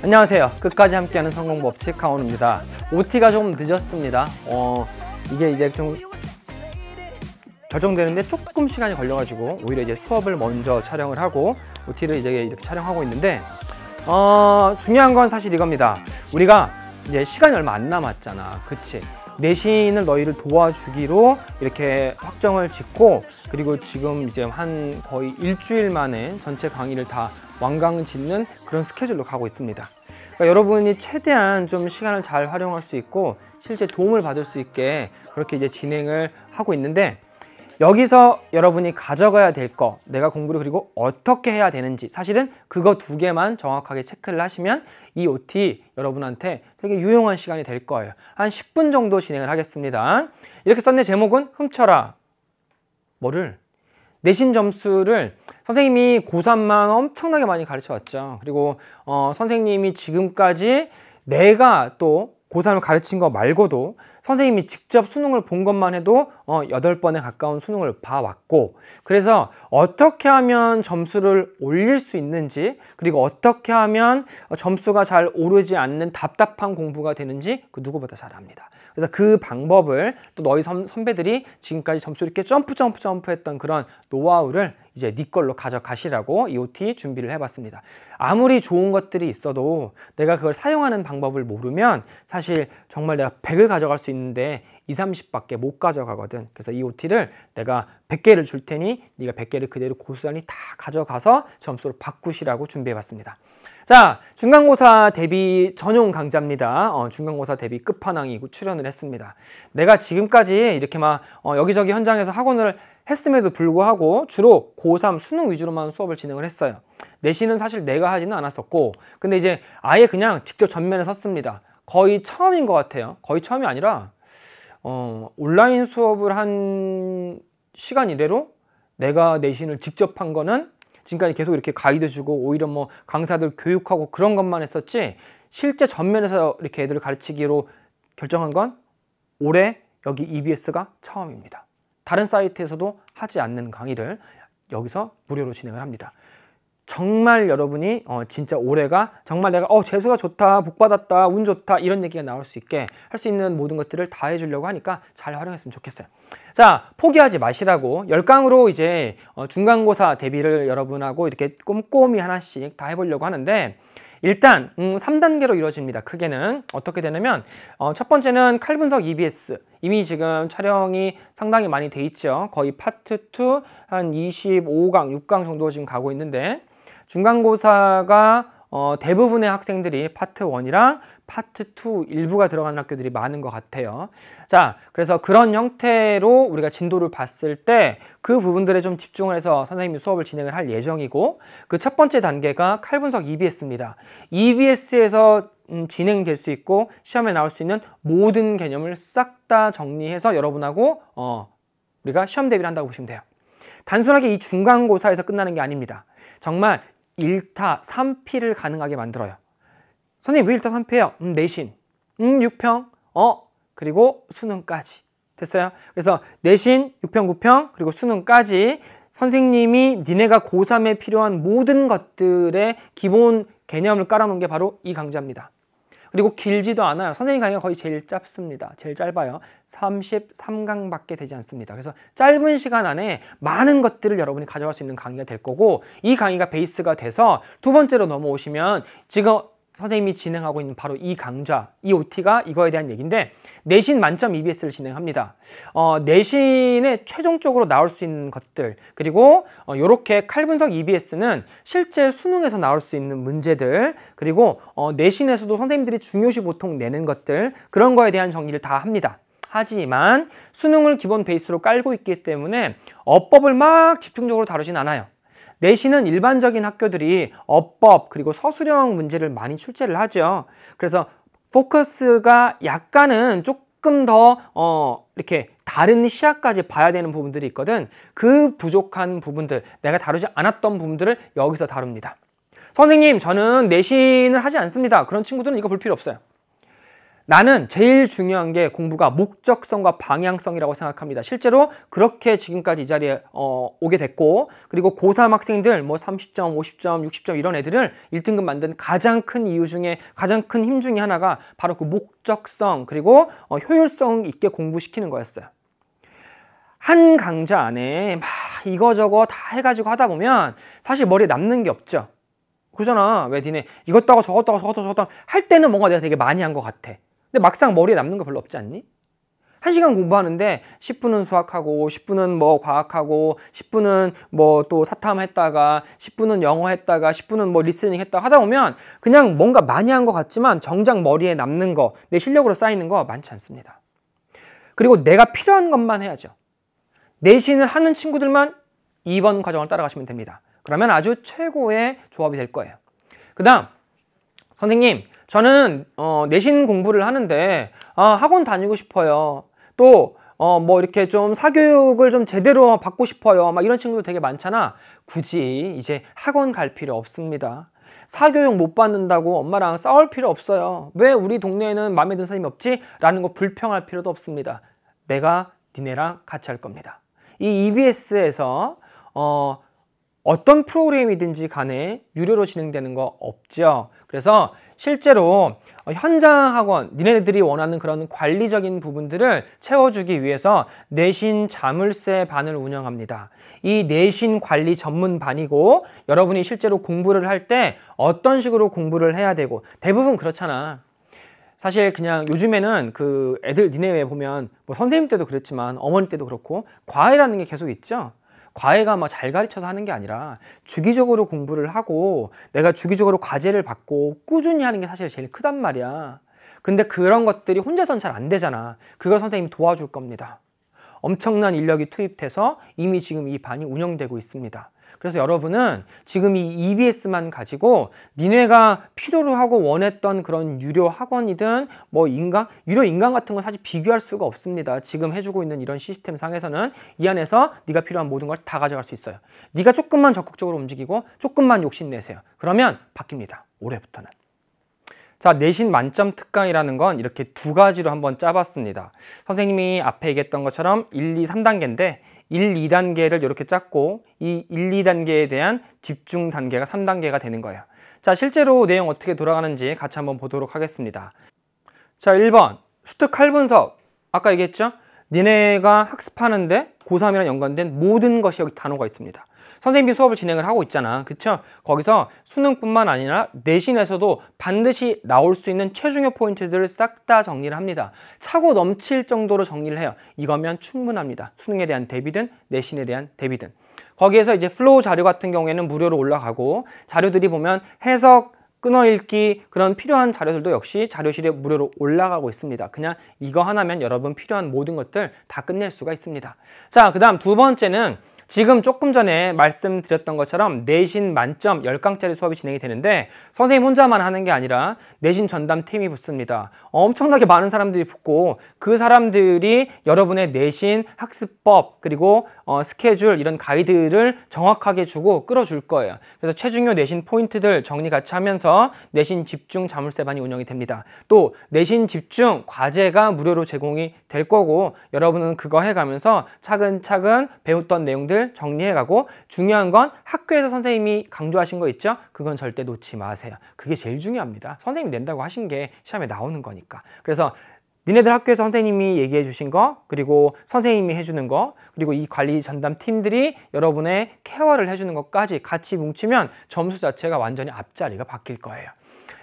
안녕하세요 끝까지 함께하는 성공법칙 강원우입니다 OT가 좀 늦었습니다 어 이게 이제 좀 결정되는데 조금 시간이 걸려가지고 오히려 이제 수업을 먼저 촬영을 하고 OT를 이제 이렇게 촬영하고 있는데 어 중요한 건 사실 이겁니다 우리가 이제 시간이 얼마 안 남았잖아 그치 내신을 너희를 도와주기로 이렇게 확정을 짓고 그리고 지금 이제 한 거의 일주일 만에 전체 강의를 다 왕강을 짓는 그런 스케줄로 가고 있습니다 그러니까 여러분이 최대한 좀 시간을 잘 활용할 수 있고 실제 도움을 받을 수 있게 그렇게 이제 진행을 하고 있는데 여기서 여러분이 가져가야 될 거 내가 공부를 그리고 어떻게 해야 되는지 사실은 그거 두 개만 정확하게 체크를 하시면 이 OT 여러분한테 되게 유용한 시간이 될 거예요 한 10분 정도 진행을 하겠습니다 이렇게 썼네 제목은 훔쳐라 뭐를 내신 점수를 선생님이 고3만 엄청나게 많이 가르쳐 왔죠. 그리고 어, 선생님이 지금까지 내가 또 고3을 가르친 거 말고도 선생님이 직접 수능을 본 것만 해도 어, 8번에 가까운 수능을 봐왔고 그래서 어떻게 하면 점수를 올릴 수 있는지 그리고 어떻게 하면 점수가 잘 오르지 않는 답답한 공부가 되는지 그 누구보다 잘 압니다. 그래서 그 방법을 또 너희 선, 선배들이 지금까지 점수 이렇게 점프 점프 점프 했던 그런 노하우를 이제 네 걸로 가져가시라고 EOT 준비를 해봤습니다. 아무리 좋은 것들이 있어도 내가 그걸 사용하는 방법을 모르면 사실 정말 내가 100을 가져갈 수수 있는데 2, 30밖에 못 가져가거든. 그래서 이 OT를 내가 100개를 줄 테니 네가 100개를 그대로 고스란히 다 가져가서 점수를 바꾸시라고 준비해봤습니다. 자, 중간고사 대비 전용 강좌입니다. 어, 중간고사 대비 끝판왕이고 출연을 했습니다. 내가 지금까지 이렇게 막 어, 여기저기 현장에서 학원을 했음에도 불구하고 주로 고3 수능 위주로만 수업을 진행을 했어요. 내신은 사실 내가 하지는 않았었고 근데 이제 아예 그냥 직접 전면에 섰습니다. 거의 처음인 것 같아요. 거의 처음이 아니라 어, 온라인 수업을 한 시간 이래로 내가 내신을 직접 한 거는 지금까지 계속 이렇게 가이드 주고 오히려 뭐 강사들 교육하고 그런 것만 했었지 실제 전면에서 이렇게 애들을 가르치기로 결정한 건 올해 여기 EBS가 처음입니다. 다른 사이트에서도 하지 않는 강의를 여기서 무료로 진행을 합니다. 정말 여러분이 어, 진짜 올해가 정말 내가 어 재수가 좋다 복 받았다 운 좋다 이런 얘기가 나올 수 있게 할 수 있는 모든 것들을 다 해주려고 하니까 잘 활용했으면 좋겠어요. 자 포기하지 마시라고 열강으로 이제 어, 중간고사 대비를 여러분하고 이렇게 꼼꼼히 하나씩 다 해보려고 하는데 일단 음, 3단계로 이루어집니다. 크게는 어떻게 되냐면 어, 첫 번째는 칼분석 EBS 이미 지금 촬영이 상당히 많이 돼 있죠. 거의 파트 2 한 25강, 6강 정도 지금 가고 있는데 중간고사가 어, 대부분의 학생들이 파트 1이랑 파트 2 일부가 들어가는 학교들이 많은 것 같아요. 자, 그래서 그런 형태로 우리가 진도를 봤을 때 그 부분들에 좀 집중을 해서 선생님이 수업을 진행을 할 예정이고 그 첫 번째 단계가 칼분석 EBS입니다. EBS에서 음, 진행될 수 있고 시험에 나올 수 있는 모든 개념을 싹 다 정리해서 여러분하고 어, 우리가 시험 대비를 한다고 보시면 돼요. 단순하게 이 중간고사에서 끝나는 게 아닙니다. 정말 1타 3피를 가능하게 만들어요. 선생님 왜 1타 3피예요? 음, 내신, 음, 6평, 어, 그리고 수능까지. 됐어요? 그래서 내신, 6평, 9평, 그리고 수능까지 선생님이 니네가 고3에 필요한 모든 것들의 기본 개념을 깔아놓은 게 바로 이 강좌입니다. 그리고 길지도 않아요. 선생님 강의가 거의 제일 짧습니다. 제일 짧아요. 33강밖에 되지 않습니다. 그래서 짧은 시간 안에 많은 것들을 여러분이 가져갈 수 있는 강의가 될 거고 이 강의가 베이스가 돼서 두 번째로 넘어오시면 지금 선생님이 진행하고 있는 바로 이 강좌, 이 OT가 이거에 대한 얘기인데 내신 만점 EBS를 진행합니다. 어, 내신에 최종적으로 나올 수 있는 것들 그리고 이렇게 어, 칼분석 EBS는 실제 수능에서 나올 수 있는 문제들 그리고 어, 내신에서도 선생님들이 중요시 보통 내는 것들 그런 거에 대한 정리를 다 합니다. 하지만 수능을 기본 베이스로 깔고 있기 때문에 어법을 막 집중적으로 다루진 않아요. 내신은 일반적인 학교들이 어법 그리고 서술형 문제를 많이 출제를 하죠. 그래서 포커스가 약간은 조금 더 어, 이렇게 다른 시야까지 봐야 되는 부분들이 있거든. 그 부족한 부분들, 내가 다루지 않았던 부분들을 여기서 다룹니다. 선생님, 저는 내신을 하지 않습니다. 그런 친구들은 이거 볼 필요 없어요. 나는 제일 중요한 게 공부가 목적성과 방향성이라고 생각합니다. 실제로 그렇게 지금까지 이 자리에 어, 오게 됐고 그리고 고3 학생들 뭐 30점, 50점, 60점 이런 애들을 1등급 만든 가장 큰 이유 중에 가장 큰 힘 중에 하나가 바로 그 목적성 그리고 어, 효율성 있게 공부시키는 거였어요. 한 강좌 안에 막 이거저거 다 해가지고 하다 보면 사실 머리에 남는 게 없죠. 그잖아. 왜 니네 이것도 하고 저것도 하고 저것도 저것도 할 때는 뭔가 내가 되게 많이 한 것 같아. 근데 막상 머리에 남는 거 별로 없지 않니? 1시간 공부하는데 10분은 수학하고 10분은 뭐 과학하고 10분은 뭐 또 사탐 했다가 10분은 영어 했다가 10분은 뭐 리스닝 했다 하다 보면 그냥 뭔가 많이 한 것 같지만 정작 머리에 남는 거, 내 실력으로 쌓이는 거 많지 않습니다. 그리고 내가 필요한 것만 해야죠. 내신을 하는 친구들만 2번 과정을 따라가시면 됩니다. 그러면 아주 최고의 조합이 될 거예요. 그 다음, 선생님, 저는 어, 내신 공부를 하는데 아, 학원 다니고 싶어요. 또 어, 뭐 이렇게 좀 사교육을 좀 제대로 받고 싶어요. 막 이런 친구들 되게 많잖아. 굳이 이제 학원 갈 필요 없습니다. 사교육 못 받는다고 엄마랑 싸울 필요 없어요. 왜 우리 동네에는 마음에 드는 사람이 없지? 라는 거 불평할 필요도 없습니다. 내가 니네랑 같이 할 겁니다. 이 EBS에서 어, 어떤 프로그램이든지 간에 유료로 진행되는 거 없죠. 그래서 실제로 어, 현장 학원, 니네들이 원하는 그런 관리적인 부분들을 채워주기 위해서 내신 자물쇠 반을 운영합니다. 이 내신 관리 전문 반이고 여러분이 실제로 공부를 할 때 어떤 식으로 공부를 해야 되고 대부분 그렇잖아. 사실 그냥 요즘에는 그 애들 니네 왜 보면 뭐 선생님 때도 그렇지만 어머니 때도 그렇고 과외라는 게 계속 있죠. 과외가 막 잘 가르쳐서 하는 게 아니라 주기적으로 공부를 하고 내가 주기적으로 과제를 받고 꾸준히 하는 게 사실 제일 크단 말이야. 근데 그런 것들이 혼자선 잘 안 되잖아. 그걸 선생님이 도와줄 겁니다. 엄청난 인력이 투입돼서 이미 지금 이 반이 운영되고 있습니다. 그래서 여러분은 지금 이 EBS만 가지고 니네가 필요로 하고 원했던 그런 유료 학원이든 뭐인간 유료 인간 같은 건 사실 비교할 수가 없습니다. 지금 해주고 있는 이런 시스템 상에서는 이 안에서 네가 필요한 모든 걸 다 가져갈 수 있어요. 네가 조금만 적극적으로 움직이고 조금만 욕심내세요. 그러면 바뀝니다. 올해부터는. 자, 내신 만점 특강이라는 건 이렇게 두 가지로 한번 짜봤습니다. 선생님이 앞에 얘기했던 것처럼 1, 2, 3단계인데 1, 2단계를 이렇게 짰고 이 1, 2단계에 대한 집중 단계가 3단계가 되는 거예요. 자, 실제로 내용 어떻게 돌아가는지 같이 한번 보도록 하겠습니다. 자, 1번 수특 칼분석 아까 얘기했죠? 니네가 학습하는데 고3이랑 연관된 모든 것이 여기 단어가 있습니다. 선생님이 수업을 진행을 하고 있잖아. 그쵸? 거기서 수능뿐만 아니라 내신에서도 반드시 나올 수 있는 최중요 포인트들을 싹 다 정리를 합니다. 차고 넘칠 정도로 정리를 해요. 이거면 충분합니다. 수능에 대한 대비든 내신에 대한 대비든. 거기에서 이제 플로우 자료 같은 경우에는 무료로 올라가고 자료들이 보면 해석, 끊어 읽기 그런 필요한 자료들도 역시 자료실에 무료로 올라가고 있습니다. 그냥 이거 하나면 여러분 필요한 모든 것들 다 끝낼 수가 있습니다. 자, 그 다음 두 번째는 지금 조금 전에 말씀드렸던 것처럼 내신 만점 10강짜리 수업이 진행이 되는데 선생님 혼자만 하는 게 아니라 내신 전담 팀이 붙습니다. 엄청나게 많은 사람들이 붙고 그 사람들이 여러분의 내신 학습법 그리고 어, 스케줄 이런 가이드를 정확하게 주고 끌어줄 거예요. 그래서 최중요 내신 포인트들 정리 같이 하면서 내신 집중 자물쇠반이 운영이 됩니다. 또 내신 집중 과제가 무료로 제공이 될 거고 여러분은 그거 해가면서 차근차근 배웠던 내용들 것들 정리해가고 중요한 건 학교에서 선생님이 강조하신 거 있죠? 그건 절대 놓지 마세요. 그게 제일 중요합니다. 선생님이 낸다고 하신 게 시험에 나오는 거니까. 그래서 니네들 학교에서 선생님이 얘기해 주신 거 그리고 선생님이 해주는 거 그리고 이 관리 전담 팀들이 여러분의 케어를 해주는 것까지 같이 뭉치면 점수 자체가 완전히 앞자리가 바뀔 거예요.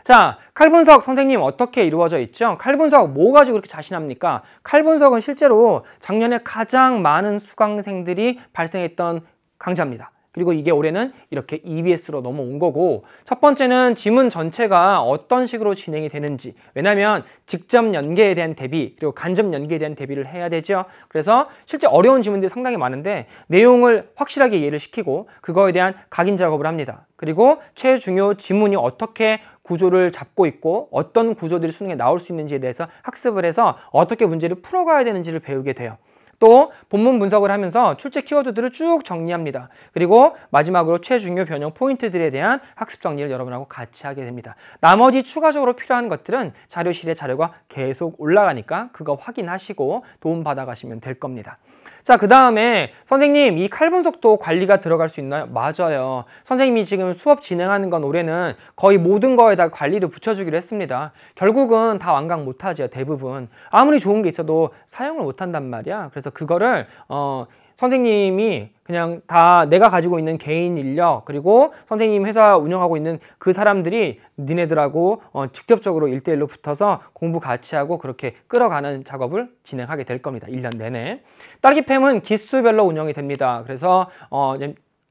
자, 칼분석 선생님 어떻게 이루어져 있죠? 칼분석 뭐 가지고 그렇게 자신합니까? 칼분석은 실제로 작년에 가장 많은 수강생들이 발생했던 강좌입니다. 그리고 이게 올해는 이렇게 EBS로 넘어온 거고 첫 번째는 지문 전체가 어떤 식으로 진행이 되는지 왜냐하면 직접 연계에 대한 대비 그리고 간접 연계에 대한 대비를 해야 되죠 그래서 실제 어려운 지문들이 상당히 많은데 내용을 확실하게 이해를 시키고 그거에 대한 각인 작업을 합니다 그리고 최중요 지문이 어떻게 구조를 잡고 있고 어떤 구조들이 수능에 나올 수 있는지에 대해서 학습을 해서 어떻게 문제를 풀어가야 되는지를 배우게 돼요 또 본문 분석을 하면서 출제 키워드들을 쭉 정리합니다. 그리고 마지막으로 최중요 변형 포인트들에 대한 학습 정리를 여러분하고 같이 하게 됩니다. 나머지 추가적으로 필요한 것들은 자료실에 자료가 계속 올라가니까 그거 확인하시고 도움받아 가시면 될 겁니다. 자, 그 다음에 선생님 이 칼 분석도 관리가 들어갈 수 있나요? 맞아요. 선생님이 지금 수업 진행하는 건 올해는 거의 모든 거에다 관리를 붙여주기로 했습니다. 결국은 다 완강 못하죠, 대부분. 아무리 좋은 게 있어도 사용을 못한단 말이야. 그래서 그래서 그거를 어, 선생님이 그냥 다 내가 가지고 있는 개인 인력 그리고 선생님 회사 운영하고 있는 그 사람들이 니네들하고 어, 직접적으로 일대일로 붙어서 공부 같이 하고 그렇게 끌어가는 작업을 진행하게 될 겁니다. 1년 내내. 딸기팸은 기수별로 운영이 됩니다. 그래서 어,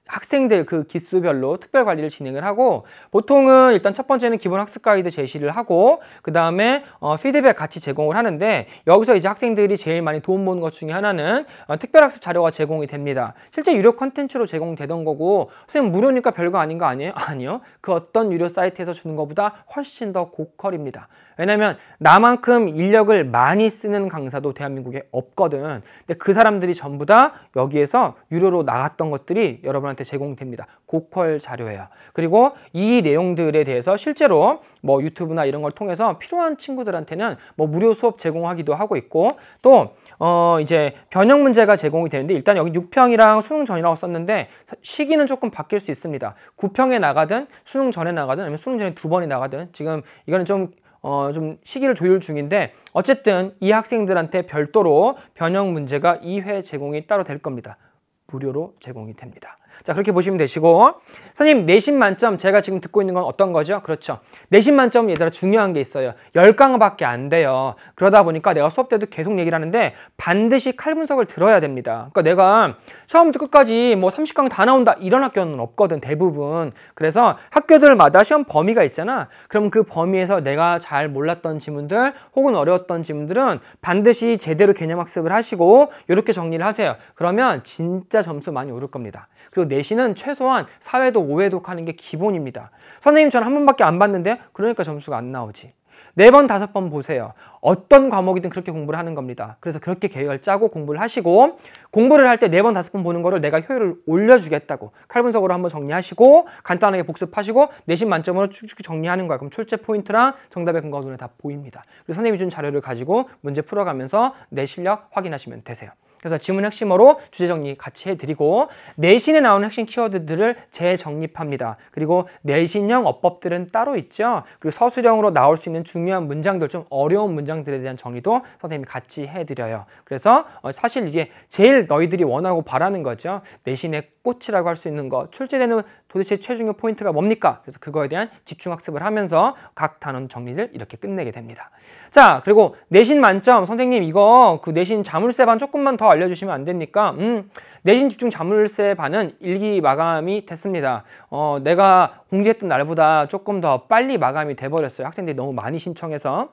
학생들 그 기수별로 특별 관리를 진행을 하고 보통은 일단 첫 번째는 기본 학습 가이드 제시를 하고 그 다음에 어, 피드백 같이 제공을 하는데 여기서 이제 학생들이 제일 많이 도움 보는 것 중에 하나는 어, 특별 학습 자료가 제공이 됩니다. 실제 유료 컨텐츠로 제공되던 거고 선생님 무료니까 별거 아닌 거 아니에요? 아니요. 그 어떤 유료 사이트에서 주는 것보다 훨씬 더 고퀄입니다. 왜냐면 나만큼 인력을 많이 쓰는 강사도 대한민국에 없거든. 근데 그 사람들이 전부 다 여기에서 유료로 나갔던 것들이 여러분 여러분한테 제공됩니다. 고퀄 자료예요. 그리고 이 내용들에 대해서 실제로 뭐 유튜브나 이런 걸 통해서 필요한 친구들한테는 뭐 무료 수업 제공하기도 하고 있고 또어 이제 변형 문제가 제공이 되는데 일단 여기 6평이랑 수능 전이라고 썼는데 시기는 조금 바뀔 수 있습니다. 9평에 나가든 수능 전에 나가든 아니면 수능 전에 두 번이 나가든 지금 이거는 좀 어, 좀 시기를 조율 중인데 어쨌든 이 학생들한테 별도로 변형 문제가 2회 제공이 따로 될 겁니다. 무료로 제공이 됩니다. 자 그렇게 보시면 되시고 선생님 내신 만점 제가 지금 듣고 있는 건 어떤 거죠? 그렇죠. 내신 만점 얘들아 중요한 게 있어요. 열강밖에안 돼요. 그러다 보니까 내가 수업 때도 계속 얘기를 하는데 반드시 칼분석을 들어야 됩니다. 그러니까 내가 처음부터 끝까지 뭐 30강 다 나온다 이런 학교는 없거든 대부분. 그래서 학교들마다 시험 범위가 있잖아. 그럼 그 범위에서 내가 잘 몰랐던 지문들 혹은 어려웠던 지문들은 반드시 제대로 개념 학습을 하시고 이렇게 정리를 하세요. 그러면 진짜 점수 많이 오를 겁니다. 그리고 내신은 최소한 사회도오해독 하는 게 기본입니다. 선생님 전 한 번밖에 안 봤는데 그러니까 점수가 안 나오지. 네 번, 다섯 번 보세요. 어떤 과목이든 그렇게 공부를 하는 겁니다. 그래서 그렇게 계획을 짜고 공부를 하시고 공부를 할 때 네 번, 다섯 번 보는 거를 내가 효율을 올려주겠다고 칼분석으로 한번 정리하시고 간단하게 복습하시고 내신 만점으로 쭉쭉 정리하는 거야. 그럼 출제 포인트랑 정답의 근거가 눈에 다 보입니다. 그리고 선생님이 준 자료를 가지고 문제 풀어가면서 내 실력 확인하시면 되세요. 그래서 지문 핵심으로 주제 정리 같이 해드리고 내신에 나오는 핵심 키워드들을 재정립합니다. 그리고 내신형 어법들은 따로 있죠. 그리고 서술형으로 나올 수 있는 중요한 문장들 좀 어려운 문장들에 대한 정리도 선생님이 같이 해드려요. 그래서 어, 사실 이게 제일 너희들이 원하고 바라는 거죠. 내신의 꽃이라고 할 수 있는 거 출제되는 도대체 최중요 포인트가 뭡니까? 그래서 그거에 대한 집중학습을 하면서 각 단원 정리를 이렇게 끝내게 됩니다. 자, 그리고 내신 만점. 선생님, 이거 그 내신 자물쇠 반 조금만 더 알려주시면 안 됩니까? 음, 내신 집중 자물쇠 반은 일기 마감이 됐습니다. 어, 내가 공지했던 날보다 조금 더 빨리 마감이 돼버렸어요. 학생들이 너무 많이 신청해서.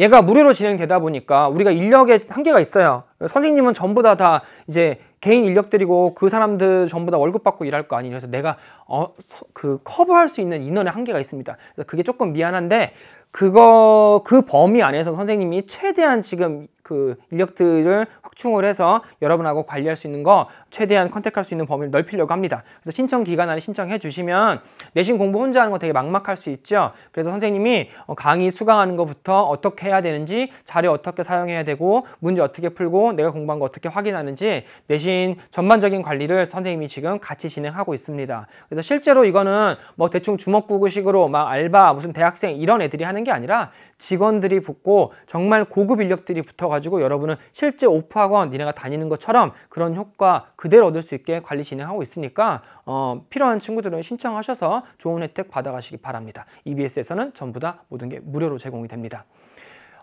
얘가 무료로 진행되다 보니까 우리가 인력의 한계가 있어요. 선생님은 전부 다 다 이제 개인 인력들이고 그 사람들 전부 다 월급 받고 일할 거 아니에요. 그래서 내가 어, 그 커버할 수 있는 인원의 한계가 있습니다. 그래서 그게 조금 미안한데 그거 그 범위 안에서 선생님이 최대한 지금 그 인력들을 확충을 해서 여러분하고 관리할 수 있는 거 최대한 컨택할 수 있는 범위를 넓히려고 합니다. 그래서 신청 기간 안에 신청해 주시면 내신 공부 혼자 하는 거 되게 막막할 수 있죠. 그래서 선생님이 어, 강의 수강하는 것부터 어떻게 해야 되는지 자료 어떻게 사용해야 되고 문제 어떻게 풀고 내가 공부한 거 어떻게 확인하는지 내신 전반적인 관리를 선생님이 지금 같이 진행하고 있습니다. 그래서 실제로 이거는 뭐 대충 주먹구구식으로 막 알바 무슨 대학생 이런 애들이 하는 게 아니라 직원들이 붙고 정말 고급 인력들이 붙어가 가지고 여러분은 실제 오프학원 니네가 다니는 것처럼 그런 효과 그대로 얻을 수 있게 관리 진행하고 있으니까 어, 필요한 친구들은 신청하셔서 좋은 혜택 받아가시기 바랍니다. EBS에서는 전부 다 모든 게 무료로 제공이 됩니다.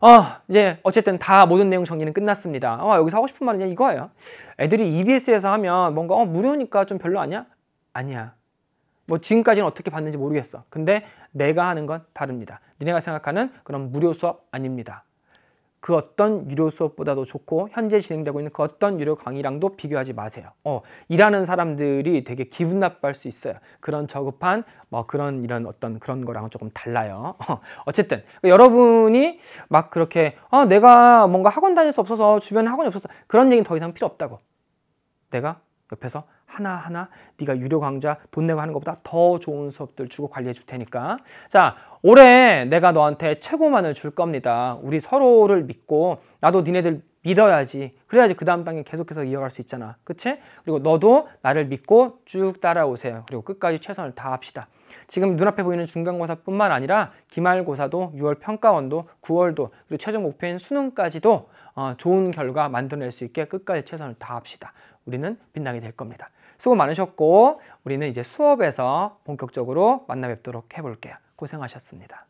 어, 이제 어쨌든 다 모든 내용 정리는 끝났습니다. 어, 여기서 하고 싶은 말은 이거예요. 애들이 EBS에서 하면 뭔가 어, 무료니까 좀 별로 아니야? 아니야. 뭐 지금까지는 어떻게 봤는지 모르겠어. 근데 내가 하는 건 다릅니다. 니네가 생각하는 그런 무료 수업 아닙니다. 그 어떤 유료 수업보다도 좋고 현재 진행되고 있는 그 어떤 유료 강의랑도 비교하지 마세요. 어, 일하는 사람들이 되게 기분 나빠할 수 있어요. 그런 저급한 뭐 그런 이런 어떤 그런 거랑은 조금 달라요. 어, 어쨌든 여러분이 막 그렇게 아, 내가 뭔가 학원 다닐 수 없어서 주변에 학원이 없어서 그런 얘기는 더 이상 필요 없다고 내가 옆에서 하나하나 네가 유료 강좌 돈 내고 하는 것보다 더 좋은 수업들 주고 관리해 줄 테니까 자 올해 내가 너한테 최고만을 줄 겁니다 우리 서로를 믿고 나도 니네들 믿어야지 그래야지 그 다음 단계 계속해서 이어갈 수 있잖아 그치? 그리고 너도 나를 믿고 쭉 따라오세요 그리고 끝까지 최선을 다합시다 지금 눈앞에 보이는 중간고사뿐만 아니라 기말고사도 6월 평가원도 9월도 그리고 최종 목표인 수능까지도 어, 좋은 결과 만들어낼 수 있게 끝까지 최선을 다합시다 우리는 빛나게 될 겁니다 수고 많으셨고 우리는 이제 수업에서 본격적으로 만나 뵙도록 해볼게요. 고생하셨습니다.